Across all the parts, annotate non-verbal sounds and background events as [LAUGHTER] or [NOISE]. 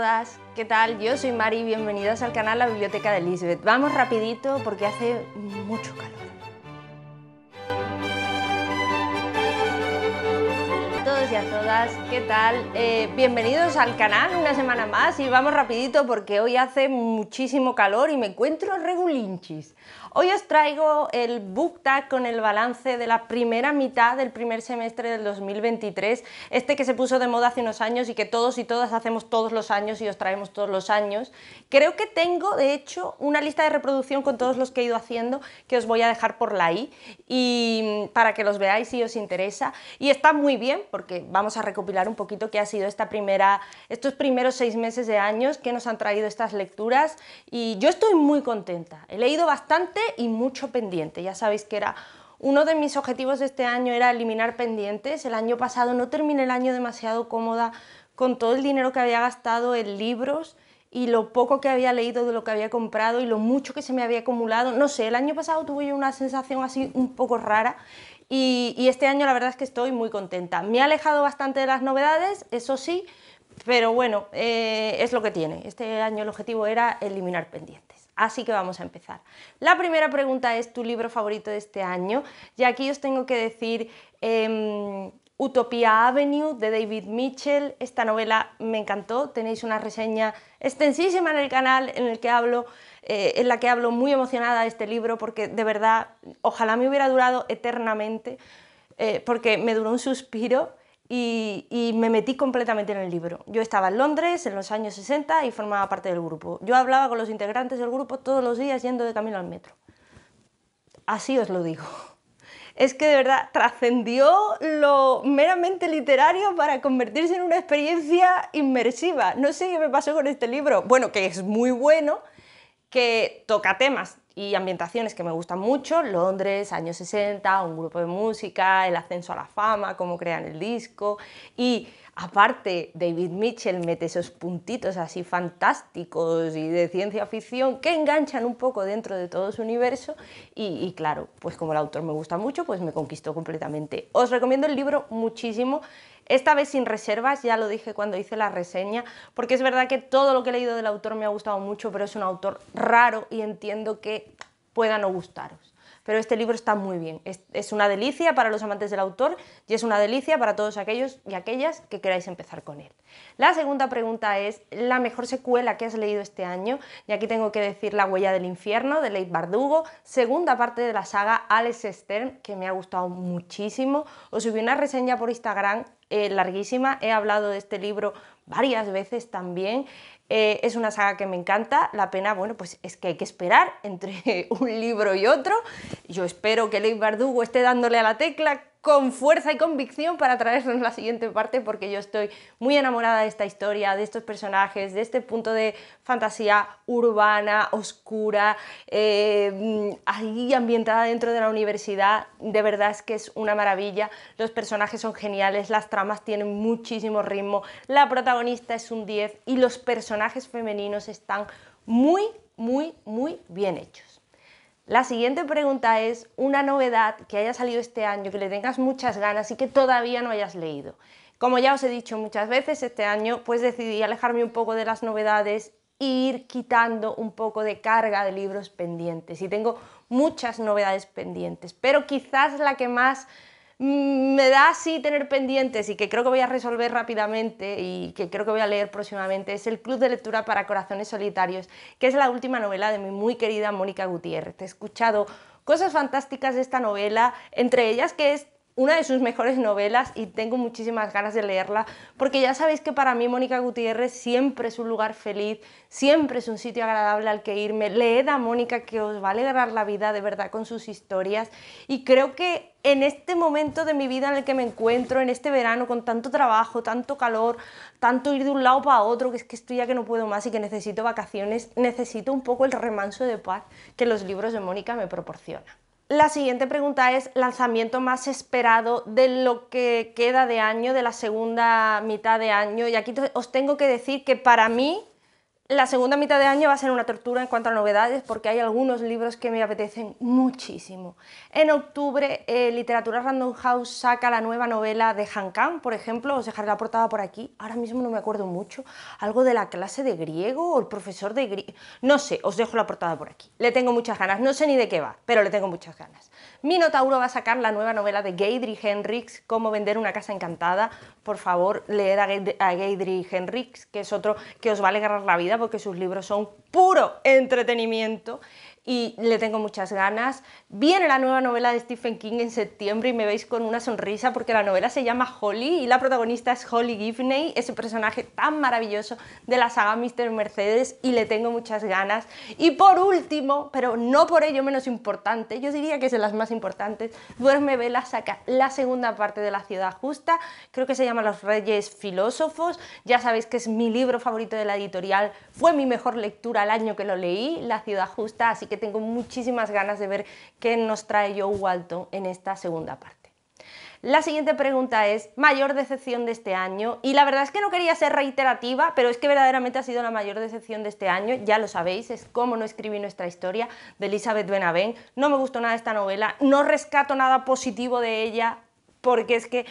todas, ¿qué tal? Yo soy Mari, bienvenidos al canal La Biblioteca de Lisbeth. Vamos rapidito porque hace mucho calor. A todos y a todas, ¿qué tal? Eh, bienvenidos al canal una semana más y vamos rapidito porque hoy hace muchísimo calor y me encuentro regulinchis. Hoy os traigo el Tag con el balance de la primera mitad del primer semestre del 2023, este que se puso de moda hace unos años y que todos y todas hacemos todos los años y os traemos todos los años. Creo que tengo, de hecho, una lista de reproducción con todos los que he ido haciendo que os voy a dejar por la i y para que los veáis si os interesa. Y está muy bien porque vamos a recopilar un poquito qué ha sido esta primera, estos primeros seis meses de años que nos han traído estas lecturas y yo estoy muy contenta. He leído bastante y mucho pendiente. Ya sabéis que era uno de mis objetivos de este año era eliminar pendientes. El año pasado no terminé el año demasiado cómoda con todo el dinero que había gastado en libros y lo poco que había leído de lo que había comprado y lo mucho que se me había acumulado. No sé, el año pasado tuve yo una sensación así un poco rara y, este año la verdad es que estoy muy contenta. Me ha alejado bastante de las novedades, eso sí, pero bueno, eh, es lo que tiene. Este año el objetivo era eliminar pendientes. Así que vamos a empezar. La primera pregunta es tu libro favorito de este año. Y aquí os tengo que decir em, Utopia Avenue de David Mitchell. Esta novela me encantó. Tenéis una reseña extensísima en el canal eh, en, la que hablo muy emocionada de este libro porque de verdad ojalá me hubiera durado eternamente eh, porque me duró un suspiro y, me metí completamente en el libro. Yo estaba en Londres en los años 60 y formaba parte del grupo. Yo hablaba con los integrantes del grupo todos los días yendo de camino al metro. Así os lo digo. [LAUGHS] Es que de verdad trascendió lo meramente literario para convertirse en una experiencia inmersiva. No sé qué me pasó con este libro. Bueno, que es muy bueno, que toca temas y ambientaciones que me gustan mucho, Londres, años 60, un grupo de música, el ascenso a la fama, cómo crean el disco y aparte David Mitchell mete esos puntitos así fantásticos y de ciencia ficción que enganchan un poco dentro de todo su universo y, y claro, pues como el autor me gusta mucho, pues me conquistó completamente. Os recomiendo el libro muchísimo. Esta vez sin reservas, ya lo dije cuando hice la reseña, porque es verdad que todo lo que he leído del autor me ha gustado mucho, pero es un autor raro y entiendo que pueda no gustaros pero este libro está muy bien. Es, una delicia para los amantes del autor y es una delicia para todos aquellos y aquellas que queráis empezar con él. La segunda pregunta es la mejor secuela que has leído este año, y aquí tengo que decir La huella del infierno de Leigh Bardugo, segunda parte de la saga Alex Stern, que me ha gustado muchísimo. Os subí una reseña por Instagram eh, larguísima, he hablado de este libro varias veces también. Eh, es una saga que me encanta. La pena, bueno, pues es que hay que esperar entre [LAUGHS] un libro y otro. Yo espero que Leigh Bardugo esté dándole a la tecla con fuerza y convicción para traernos la siguiente parte porque yo estoy muy enamorada de esta historia, de estos personajes, de este punto de fantasía urbana, oscura, eh, ahí ambientada dentro de la universidad. De verdad es que es una maravilla, los personajes son geniales, las tramas tienen muchísimo ritmo, la protagonista es un 10 y los personajes femeninos están muy, muy, muy bien hechos. La siguiente pregunta es una novedad que haya salido este año, que le tengas muchas ganas y que todavía no hayas leído. Como ya os he dicho muchas veces, este año pues decidí alejarme un poco de las novedades e ir quitando un poco de carga de libros pendientes. Y tengo muchas novedades pendientes, pero quizás la que más Mm, me da así tener pendientes y que creo que voy a resolver rápidamente y que creo que voy a leer próximamente es El Club de Lectura para Corazones Solitarios, que es la última novela de mi muy querida Mónica Gutiérrez. he escuchado cosas fantásticas de esta novela, entre ellas que es una de sus mejores novelas y tengo muchísimas ganas de leerla porque ya sabéis que para mí Mónica Gutiérrez siempre es un lugar feliz, siempre es un sitio agradable al que irme. Leed a Mónica que os va a alegrar la vida de verdad con sus historias y creo que en este momento de mi vida en el que me encuentro, en este verano con tanto trabajo, tanto calor, tanto ir de un lado para otro, que es que estoy ya que no puedo más y que necesito vacaciones, necesito un poco el remanso de paz que los libros de Mónica me proporcionan. La siguiente pregunta es lanzamiento más esperado de lo que queda de año, de la segunda mitad de año. Y aquí os tengo que decir que para mí la segunda mitad de año va a ser una tortura en cuanto a novedades porque hay algunos libros que me apetecen muchísimo. En octubre, eh, Literatura Random House saca la nueva novela de Han Kang, por ejemplo, os dejaré la portada por aquí, ahora mismo no me acuerdo mucho, algo de la clase de griego o el profesor de griego, no sé, os dejo la portada por aquí. Le tengo muchas ganas, no sé ni de qué va, pero le tengo muchas ganas. Minotauro va a sacar la nueva novela de Gaydry Henrix, Cómo vender una casa encantada. Por favor, leer a Gaydry Henrix, que es otro que os va a alegrar la vida porque sus libros son puro entretenimiento y le tengo muchas ganas. Viene la nueva novela de Stephen King en septiembre y me veis con una sonrisa porque la novela se llama Holly y la protagonista es Holly Giffney, ese personaje tan maravilloso de la saga Mr. Mercedes y le tengo muchas ganas. Y por último, pero no por ello menos importante, yo diría que es de las más importantes, Duerme Vela saca la segunda parte de La Ciudad Justa, creo que se llama Los Reyes Filósofos, ya sabéis que es mi libro favorito de la editorial, fue mi mejor lectura el año que lo leí, La Ciudad Justa, así que tengo muchísimas ganas de ver qué nos trae Joe Walton en esta segunda parte. La siguiente pregunta es, mayor decepción de este año, y la verdad es que no quería ser reiterativa, pero es que verdaderamente ha sido la mayor decepción de este año, ya lo sabéis, es cómo no escribí nuestra historia de Elizabeth Benavent, no me gustó nada esta novela, no rescato nada positivo de ella, porque es que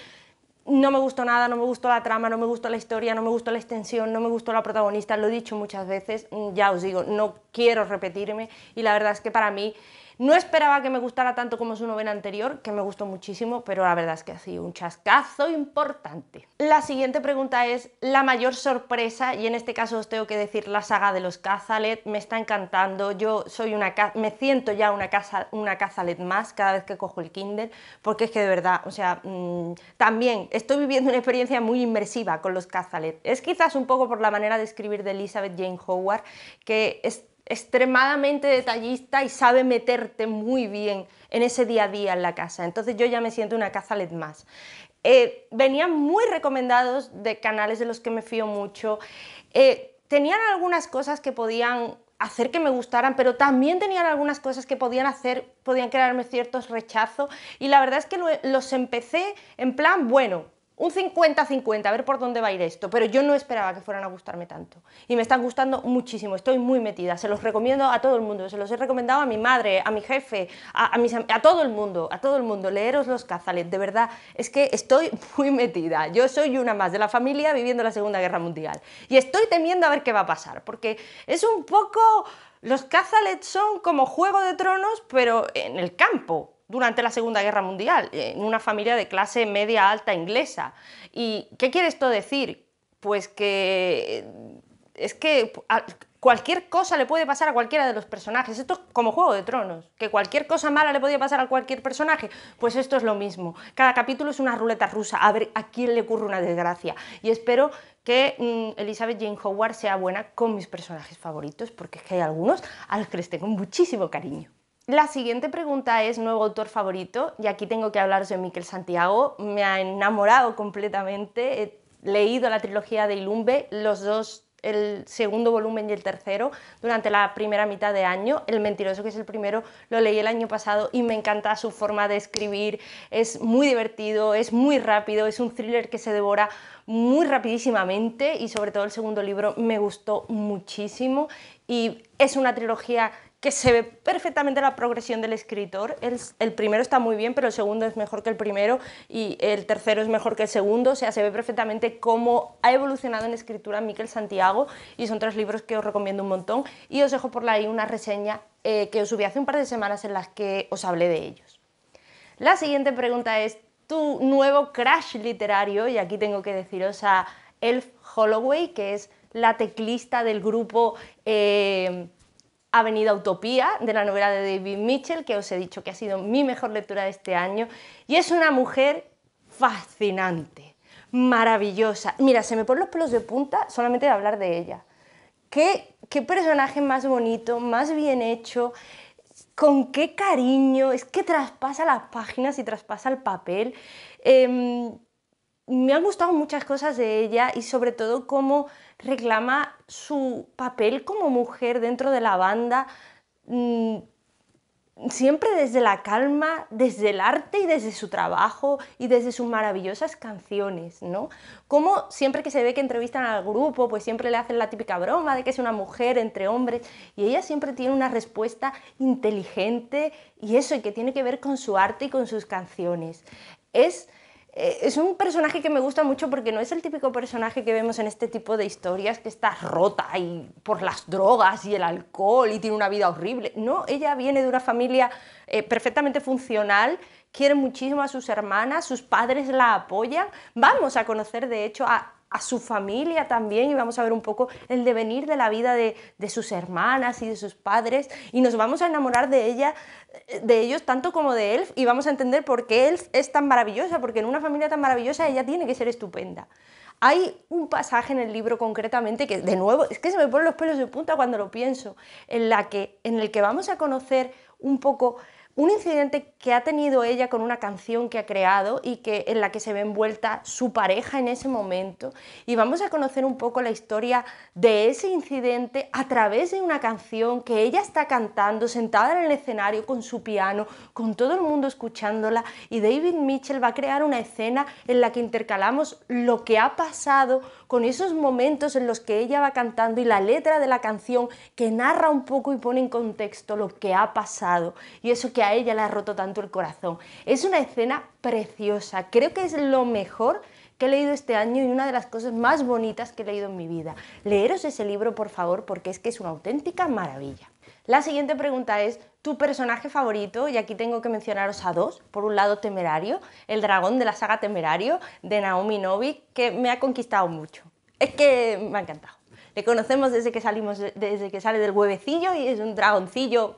no me gustó nada, no me gustó la trama, no me gustó la historia, no me gustó la extensión, no me gustó la protagonista, lo he dicho muchas veces, mm, ya os digo, no quiero repetirme y la verdad es que para mí no esperaba que me gustara tanto como su novela anterior, que me gustó muchísimo, pero la verdad es que ha sido un chascazo importante. La siguiente pregunta es la mayor sorpresa, y en este caso os tengo que decir la saga de los Cazalet, me está encantando, yo soy una me siento ya una, casa, una Cazalet más cada vez que cojo el Kindle, porque es que de verdad, o sea, mm, también estoy viviendo una experiencia muy inmersiva con los Cazalet. Es quizás un poco por la manera de escribir de Elizabeth Jane Howard, que es extremadamente detallista y sabe meterte muy bien en ese día a día en la casa. Entonces yo ya me siento una cazalet más. Eh, venían muy recomendados de canales de los que me fío mucho. Eh, tenían algunas cosas que podían hacer que me gustaran, pero también tenían algunas cosas que podían hacer, podían crearme ciertos rechazos y la verdad es que los empecé en plan, bueno, un 50-50, a ver por dónde va a ir esto, pero yo no esperaba que fueran a gustarme tanto. Y me están gustando muchísimo, estoy muy metida, se los recomiendo a todo el mundo, se los he recomendado a mi madre, a mi jefe, a, todo el mundo, a todo el mundo, leeros los Cazalet, de verdad, es que estoy [LAUGHS] muy metida, yo soy una más de la familia viviendo la Segunda Guerra Mundial. Y estoy temiendo a ver qué va a pasar, porque es un poco... Los cazalets son como Juego de Tronos, pero en el campo, durante la Segunda Guerra Mundial, en una familia de clase media alta inglesa. ¿Y qué quiere esto decir? Pues que eh, es que cualquier cosa le puede pasar a cualquiera de los personajes. Esto es como Juego de Tronos, que cualquier cosa mala le podía pasar a cualquier personaje. Pues esto es lo mismo. Cada capítulo es una ruleta rusa, a ver a quién le ocurre una desgracia. Y espero que mm, Elizabeth Jane Howard sea buena con mis personajes favoritos, porque es que hay algunos a los que les tengo muchísimo cariño. La siguiente pregunta es nuevo autor favorito y aquí tengo que hablaros de Miquel Santiago. Me ha enamorado completamente. He leído la trilogía de Ilumbe, los dos el segundo volumen y el tercero durante la primera mitad de año. El mentiroso, que es el primero, lo leí el año pasado y me encanta su forma de escribir. Es muy divertido, es muy rápido, es un thriller que se devora muy rapidísimamente y sobre todo el segundo libro me gustó muchísimo y es una trilogía que se ve perfectamente la progresión del escritor. El, primero está muy bien, pero el segundo es mejor que el primero y el tercero es mejor que el segundo. O sea, se ve perfectamente cómo ha evolucionado en escritura Miquel Santiago y son tres libros que os recomiendo un montón. Y os dejo por ahí una reseña eh, que os subí hace un par de semanas en las que os hablé de ellos. La siguiente pregunta es tu nuevo crash literario y aquí tengo que deciros a Elf Holloway, que es la teclista del grupo... Eh, Avenida Utopía, de la novela de David Mitchell, que os he dicho que ha sido mi mejor lectura de este año, y es una mujer fascinante, maravillosa. Mira, se me ponen los pelos de punta solamente de hablar de ella. Qué, qué personaje más bonito, más bien hecho, con qué cariño, es que traspasa las páginas y traspasa el papel. Em, me han gustado muchas cosas de ella y sobre todo cómo reclama su papel como mujer dentro de la banda, mm, siempre desde la calma, desde el arte y desde su trabajo y desde sus maravillosas canciones, ¿no? Como siempre que se ve que entrevistan al grupo, pues siempre le hacen la típica broma de que es una mujer entre hombres y ella siempre tiene una respuesta inteligente y eso, y que tiene que ver con su arte y con sus canciones. Es eh, es un personaje que me gusta mucho porque no es el típico personaje que vemos en este tipo de historias que está rota y por las drogas y el alcohol y tiene una vida horrible. No, ella viene de una familia eh, perfectamente funcional, quiere muchísimo a sus hermanas, sus padres la apoyan. Vamos a conocer de hecho a a su familia también y vamos a ver un poco el devenir de la vida de, sus hermanas y de sus padres y nos vamos a enamorar de ella, de ellos tanto como de Elf y vamos a entender por qué Elf es tan maravillosa, porque en una familia tan maravillosa ella tiene que ser estupenda. Hay un pasaje en el libro concretamente que, de nuevo, es que se me ponen los pelos de punta cuando lo pienso, en, la que, en el que vamos a conocer un poco un incidente que ha tenido ella con una canción que ha creado y que en la que se ve envuelta su pareja en ese momento y vamos a conocer un poco la historia de ese incidente a través de una canción que ella está cantando sentada en el escenario con su piano, con todo el mundo escuchándola y David Mitchell va a crear una escena en la que intercalamos lo que ha pasado con esos momentos en los que ella va cantando y la letra de la canción que narra un poco y pone en contexto lo que ha pasado y eso que a ella le ha roto tanto el corazón. Es una escena preciosa, creo que es lo mejor que he leído este año y una de las cosas más bonitas que he leído en mi vida. Leeros ese libro, por favor, porque es que es una auténtica maravilla. La siguiente pregunta es, ¿tu personaje favorito? Y aquí tengo que mencionaros a dos. Por un lado, Temerario, el dragón de la saga Temerario, de Naomi Novik, que me ha conquistado mucho. Es que me ha encantado. Le conocemos desde que, salimos, desde que sale del huevecillo y es un dragoncillo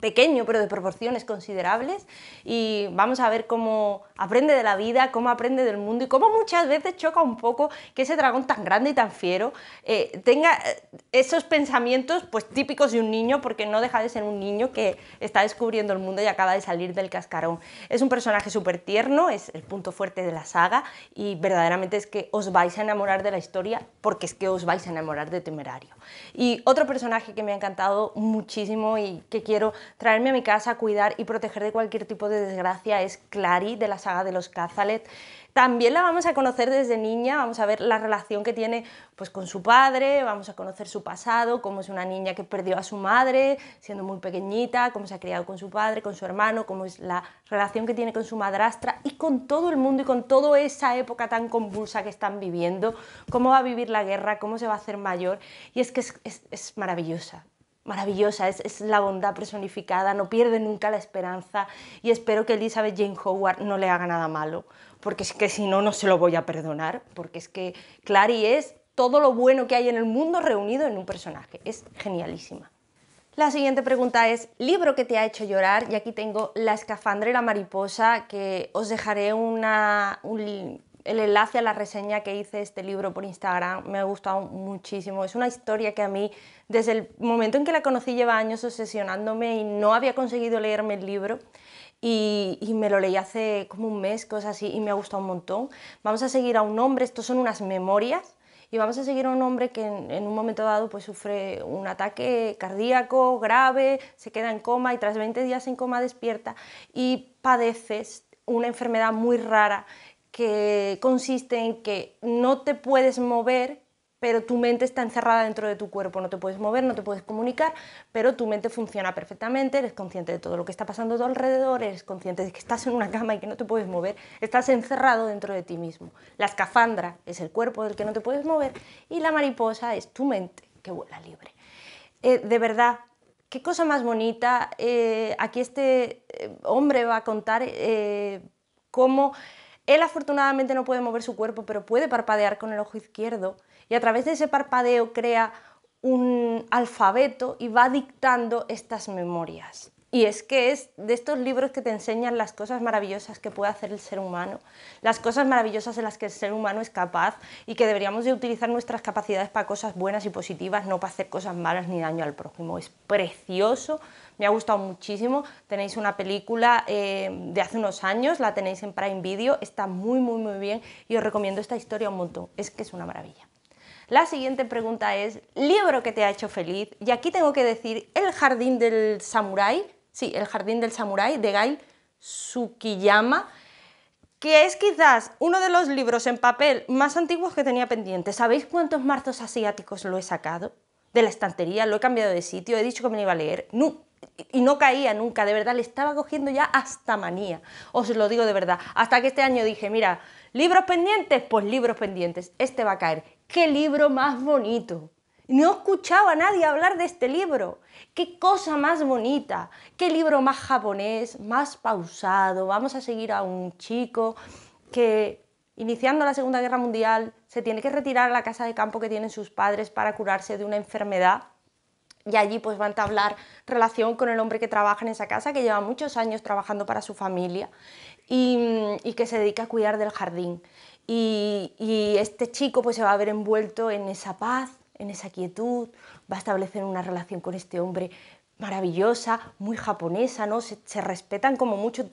pequeño, pero de proporciones considerables, y vamos a ver cómo aprende de la vida, cómo aprende del mundo y cómo muchas veces choca un poco que ese dragón tan grande y tan fiero eh, tenga eh, esos pensamientos pues típicos de un niño, porque no deja de ser un niño que está descubriendo el mundo y acaba de salir del cascarón. Es un personaje súper tierno, es el punto fuerte de la saga y verdaderamente es que os vais a enamorar de la historia porque es que os vais a enamorar de Temerario. Y otro personaje que me ha encantado muchísimo y que quiero traerme a mi casa, cuidar y proteger de cualquier tipo de desgracia es Clari de la saga de los Cazalet. También la vamos a conocer desde niña, vamos a ver la relación que tiene pues, con su padre, vamos a conocer su pasado, cómo es una niña que perdió a su madre siendo muy pequeñita, cómo se ha criado con su padre, con su hermano, cómo es la relación que tiene con su madrastra y con todo el mundo y con toda esa época tan convulsa que están viviendo, cómo va a vivir la guerra, cómo se va a hacer mayor. Y es que es maravillosa, maravillosa, es, la bondad personificada, no pierde nunca la esperanza y espero que Elizabeth Jane Howard no le haga nada malo, porque es que si no, no se lo voy a perdonar, porque es que Clary es todo lo bueno que hay en el mundo reunido en un personaje, es genialísima. La siguiente pregunta es, libro que te ha hecho llorar, y aquí tengo La escafandra y la mariposa, que os dejaré una, un, el enlace a la reseña que hice este libro por Instagram me ha gustado muchísimo. Es una historia que a mí, desde el momento en que la conocí, lleva años obsesionándome y no había conseguido leerme el libro. Y, me lo leí hace como un mes, cosas así, y me ha gustado un montón. Vamos a seguir a un hombre, estos son unas memorias, y vamos a seguir a un hombre que en, un momento dado pues sufre un ataque cardíaco grave, se queda en coma y tras 20 días en coma despierta y padeces una enfermedad muy rara que consiste en que no te puedes mover, pero tu mente está encerrada dentro de tu cuerpo, no te puedes mover, no te puedes comunicar, pero tu mente funciona perfectamente, eres consciente de todo lo que está pasando a tu alrededor, eres consciente de que estás en una cama y que no te puedes mover, estás encerrado dentro de ti mismo. La escafandra es el cuerpo del que no te puedes mover y la mariposa es tu mente que vuela libre. Eh, de verdad, qué cosa más bonita. Eh, aquí este eh, hombre va a contar cómo él afortunadamente no puede mover su cuerpo, pero puede parpadear con el ojo izquierdo y a través de ese parpadeo crea un alfabeto y va dictando estas memorias. Y es que es de estos libros que te enseñan las cosas maravillosas que puede hacer el ser humano, las cosas maravillosas en las que el ser humano es capaz y que deberíamos de utilizar nuestras capacidades para cosas buenas y positivas, no para hacer cosas malas ni daño al prójimo. Es precioso, me ha gustado muchísimo. Tenéis una película eh, de hace unos años, la tenéis en Prime Video, está muy, muy, muy bien y os recomiendo esta historia un montón. Es que es una maravilla. La siguiente pregunta es, libro que te ha hecho feliz, y aquí tengo que decir El jardín del samurái, Sí, El Jardín del Samurái de Gail Tsukiyama, que es quizás uno de los libros en papel más antiguos que tenía pendientes. ¿Sabéis cuántos marzos asiáticos lo he sacado? De la estantería, lo he cambiado de sitio, he dicho que me iba a leer. y no caía nunca, de verdad, le estaba cogiendo ya hasta manía, os lo digo de verdad. Hasta que este año dije, mira, libros pendientes, pues libros pendientes, este va a caer. ¡Qué libro más bonito! No escuchaba a nadie hablar de este libro. Qué cosa más bonita, qué libro más japonés, más pausado. Vamos a seguir a un chico que, iniciando la Segunda Guerra Mundial, se tiene que retirar a la casa de campo que tienen sus padres para curarse de una enfermedad y allí pues va a entablar relación con el hombre que trabaja en esa casa, que lleva muchos años trabajando para su familia y, que se dedica a cuidar del jardín. Y, este chico pues se va a ver envuelto en esa paz, en esa quietud, va a establecer una relación con este hombre maravillosa, muy japonesa, ¿no? Se, respetan como mucho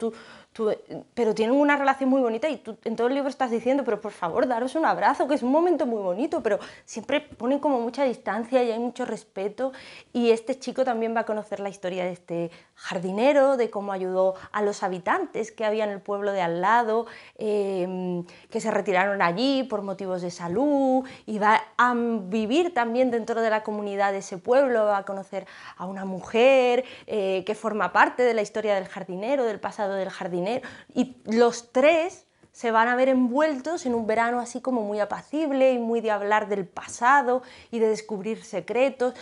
pero tienen una relación muy bonita y tú en todo el libro estás diciendo, pero por favor, daros un abrazo, que es un momento muy bonito, pero siempre ponen como mucha distancia y hay mucho respeto. Y este chico también va a conocer la historia de este jardinero, de cómo ayudó a los habitantes que había en el pueblo de al lado, em, que se retiraron allí por motivos de salud, y va a vivir también dentro de la comunidad de ese pueblo, va a conocer a una mujer eh, que forma parte de la historia del jardinero, del pasado del jardinero y los tres se van a ver envueltos en un verano así como muy apacible y muy de hablar del pasado y de descubrir secretos.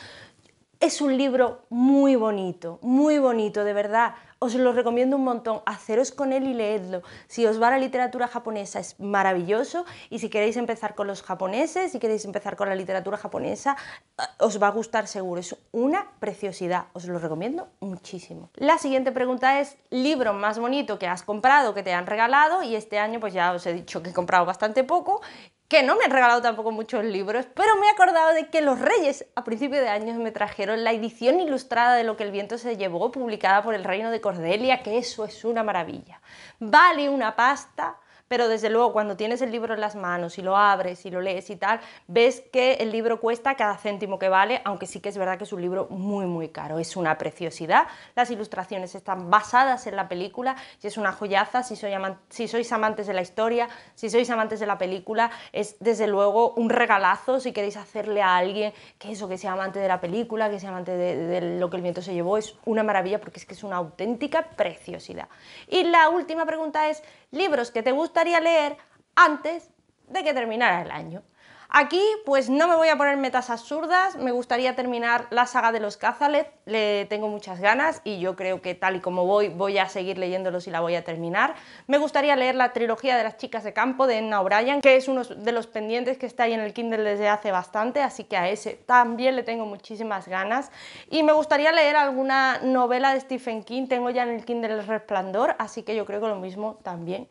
Es un libro muy bonito, muy bonito, de verdad. Os lo recomiendo un montón. Haceros con él y leedlo. Si os va la literatura japonesa es maravilloso y si queréis empezar con los japoneses, si queréis empezar con la literatura japonesa, eh, os va a gustar seguro. Es una preciosidad. Os lo recomiendo muchísimo. La siguiente pregunta es, libro más bonito que has comprado, que te han regalado y este año pues ya os he dicho que he comprado bastante poco que no me han regalado tampoco muchos libros, pero me he acordado de que los Reyes a principio de año me trajeron la edición ilustrada de Lo que el viento se llevó, publicada por el Reino de Cordelia, que eso es una maravilla. Vale una pasta, pero desde luego cuando tienes el libro en las manos y lo abres y lo lees y tal, ves que el libro cuesta cada céntimo que vale, aunque sí que es verdad que es un libro muy muy caro, es una preciosidad, las ilustraciones están basadas en la película y es una joyaza, si, sois amantes de la historia, si sois amantes de la película, es desde luego un regalazo si queréis hacerle a alguien que eso, que sea amante de la película, que sea amante de, de lo que el viento se llevó, es una maravilla porque es que es una auténtica preciosidad. Y la última pregunta es, libros que te gustan, gustaría leer antes de que terminara el año. Aquí pues no me voy a poner metas absurdas, me gustaría terminar la saga de los Cazalet, le tengo muchas ganas y yo creo que tal y como voy voy a seguir leyéndolos y la voy a terminar. Me gustaría leer la trilogía de las chicas de campo de Enna O'Brien, que es uno de los pendientes que está ahí en el Kindle desde hace bastante, así que a ese también le tengo muchísimas ganas. Y me gustaría leer alguna novela de Stephen King, tengo ya en el Kindle El Resplandor, así que yo creo que lo mismo también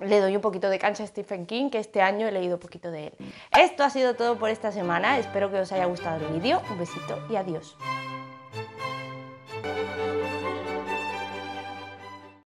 le doy un poquito de cancha a Stephen King, que este año he leído un poquito de él. Esto ha sido todo por esta semana, espero que os haya gustado el vídeo, un besito y adiós.